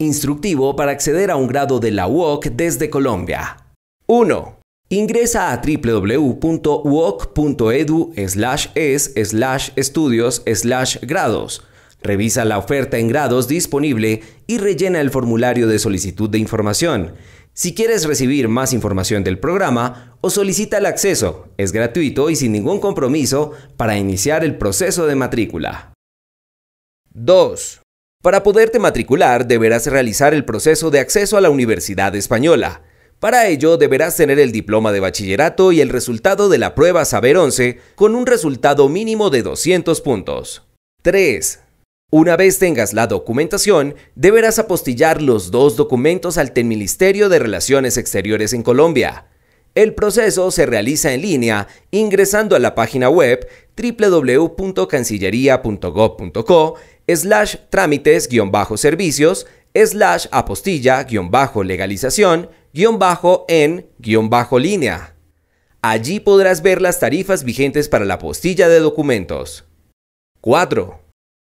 Instructivo para acceder a un grado de la UOC desde Colombia. 1. Ingresa a www.uoc.edu e es slash estudios grados. Revisa la oferta en grados disponible y rellena el formulario de solicitud de información. Si quieres recibir más información del programa o solicita el acceso, es gratuito y sin ningún compromiso para iniciar el proceso de matrícula. 2. Para poderte matricular deberás realizar el proceso de acceso a la Universidad Española. Para ello deberás tener el diploma de bachillerato y el resultado de la prueba Saber 11 con un resultado mínimo de 200 puntos. 3. Una vez tengas la documentación, deberás apostillar los dos documentos al el Ministerio de Relaciones Exteriores en Colombia. El proceso se realiza en línea ingresando a la página web www.cancillería.gov.co slash trámites servicios slash apostilla legalización en guión línea. Allí podrás ver las tarifas vigentes para la apostilla de documentos. 4.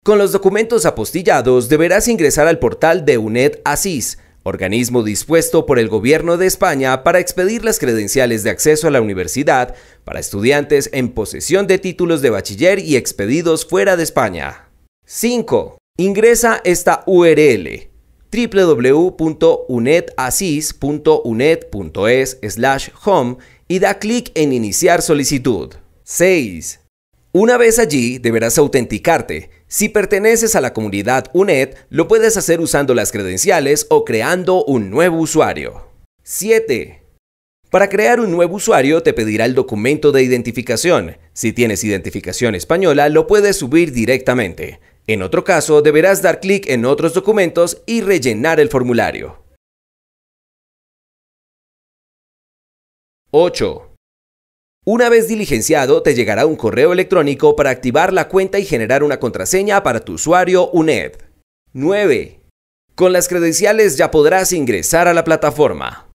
Con los documentos apostillados deberás ingresar al portal de UNED asis organismo dispuesto por el Gobierno de España para expedir las credenciales de acceso a la universidad para estudiantes en posesión de títulos de bachiller y expedidos fuera de España. 5. Ingresa esta URL wwwunetasisunetes slash home y da clic en iniciar solicitud. 6. Una vez allí, deberás autenticarte. Si perteneces a la comunidad UNED, lo puedes hacer usando las credenciales o creando un nuevo usuario. 7. Para crear un nuevo usuario te pedirá el documento de identificación. Si tienes identificación española, lo puedes subir directamente. En otro caso, deberás dar clic en otros documentos y rellenar el formulario. 8. Una vez diligenciado, te llegará un correo electrónico para activar la cuenta y generar una contraseña para tu usuario UNED. 9. Con las credenciales ya podrás ingresar a la plataforma.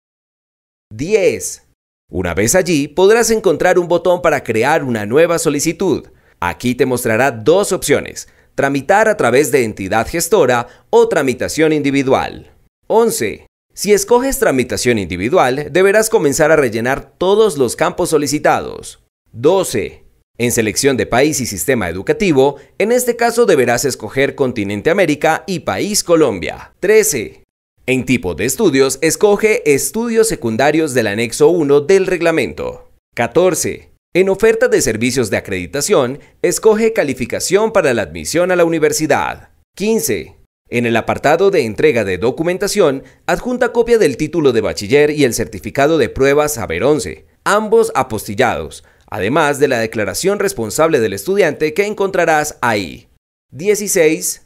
10. Una vez allí, podrás encontrar un botón para crear una nueva solicitud. Aquí te mostrará dos opciones tramitar a través de entidad gestora o tramitación individual. 11. Si escoges tramitación individual, deberás comenzar a rellenar todos los campos solicitados. 12. En selección de país y sistema educativo, en este caso deberás escoger continente América y país Colombia. 13. En tipo de estudios, escoge estudios secundarios del anexo 1 del reglamento. 14. En Oferta de servicios de acreditación, escoge calificación para la admisión a la universidad. 15. En el apartado de entrega de documentación, adjunta copia del título de bachiller y el certificado de pruebas Saber 11, ambos apostillados, además de la declaración responsable del estudiante que encontrarás ahí. 16.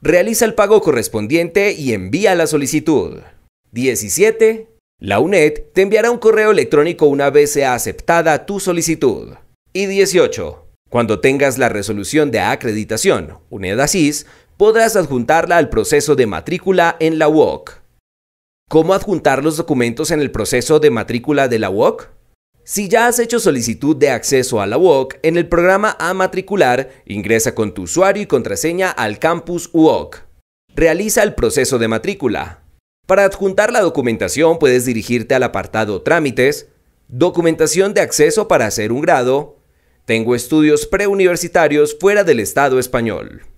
Realiza el pago correspondiente y envía la solicitud. 17. La UNED te enviará un correo electrónico una vez sea aceptada tu solicitud. Y 18. Cuando tengas la resolución de acreditación, UNED ASIS, podrás adjuntarla al proceso de matrícula en la UOC. ¿Cómo adjuntar los documentos en el proceso de matrícula de la UOC? Si ya has hecho solicitud de acceso a la UOC, en el programa A Matricular, ingresa con tu usuario y contraseña al campus UOC. Realiza el proceso de matrícula. Para adjuntar la documentación puedes dirigirte al apartado Trámites, Documentación de acceso para hacer un grado, Tengo estudios preuniversitarios fuera del Estado español.